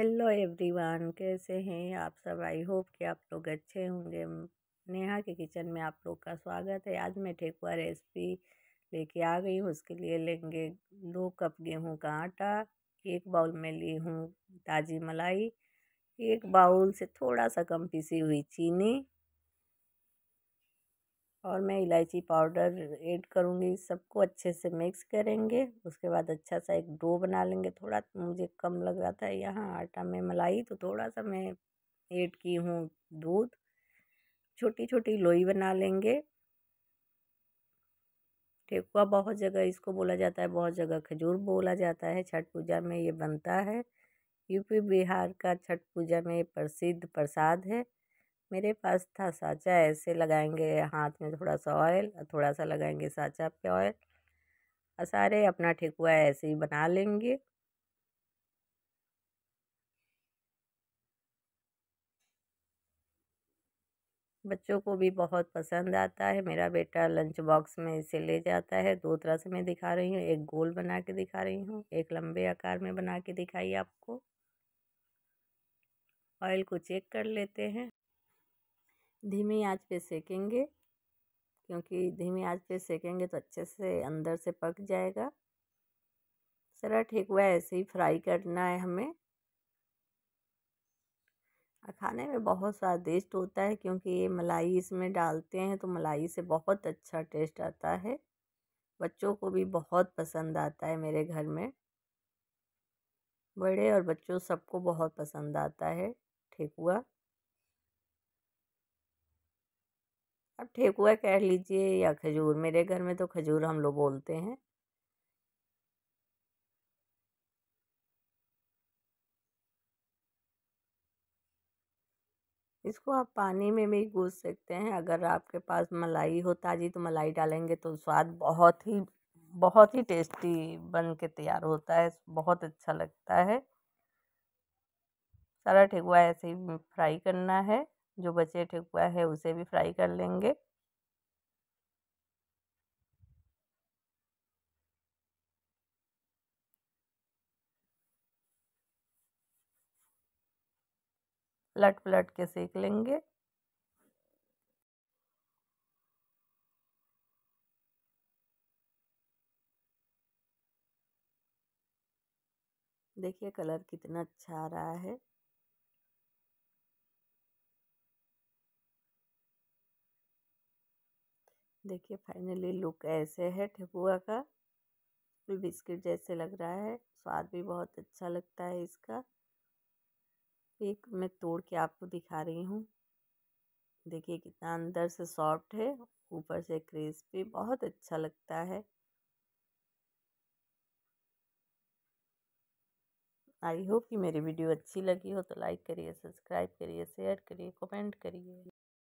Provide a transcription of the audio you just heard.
hello everyone कैसे हैं आप सब आई होप कि आप लोग अच्छे होंगे नेहा के किचन में आप लोग का स्वागत है आज मैं ठेकुआ रेसिपी लेके आ गई हूँ उसके लिए लेंगे दो कप गेहूं का आटा एक बाउल में ली हूँ ताज़ी मलाई एक बाउल से थोड़ा सा कम पिसी हुई चीनी और मैं इलायची पाउडर ऐड करूँगी सबको अच्छे से मिक्स करेंगे उसके बाद अच्छा सा एक डो बना लेंगे थोड़ा मुझे कम लग रहा था यहाँ आटा में मलाई तो थोड़ा सा मैं ऐड की हूँ दूध छोटी छोटी लोई बना लेंगे ठेकुआ बहुत जगह इसको बोला जाता है बहुत जगह खजूर बोला जाता है छठ पूजा में ये बनता है यूपी बिहार का छठ पूजा में प्रसिद्ध प्रसाद है मेरे पास था साँचा ऐसे लगाएंगे हाथ में थोड़ा सा ऑयल और थोड़ा सा लगाएंगे साँचा पे ऑयल और सारे अपना ठेकुआ ऐसे ही बना लेंगे बच्चों को भी बहुत पसंद आता है मेरा बेटा लंच बॉक्स में इसे ले जाता है दो तरह से मैं दिखा रही हूँ एक गोल बना के दिखा रही हूँ एक लंबे आकार में बना के दिखाई आपको ऑयल को चेक कर लेते हैं धीमी आँच पे सेकेंगे क्योंकि धीमी आँच पे सेकेंगे तो अच्छे से अंदर से पक जाएगा ठीक ठेकुआ ऐसे ही फ्राई करना है हमें खाने में बहुत स्वादिष्ट होता है क्योंकि ये मलाई इसमें डालते हैं तो मलाई से बहुत अच्छा टेस्ट आता है बच्चों को भी बहुत पसंद आता है मेरे घर में बड़े और बच्चों सबको बहुत पसंद आता है ठेकुआ आप ठेकुआ कह लीजिए या खजूर मेरे घर में तो खजूर हम लोग बोलते हैं इसको आप पानी में भी गूँज सकते हैं अगर आपके पास मलाई हो ताज़ी तो मलाई डालेंगे तो स्वाद बहुत ही बहुत ही टेस्टी बन के तैयार होता है बहुत अच्छा लगता है सारा ठेकुआ ऐसे ही फ्राई करना है जो बचे ठेकुआ है उसे भी फ्राई कर लेंगे पलट पलट के सेक लेंगे देखिए कलर कितना अच्छा आ रहा है देखिए फाइनली लुक ऐसे है ठेकुआ का बिस्किट जैसे लग रहा है स्वाद भी बहुत अच्छा लगता है इसका एक मैं तोड़ के आपको दिखा रही हूँ देखिए कितना अंदर से सॉफ्ट है ऊपर से क्रिस्पी बहुत अच्छा लगता है आई होप कि मेरी वीडियो अच्छी लगी हो तो लाइक करिए सब्सक्राइब करिए शेयर करिए कमेंट करिए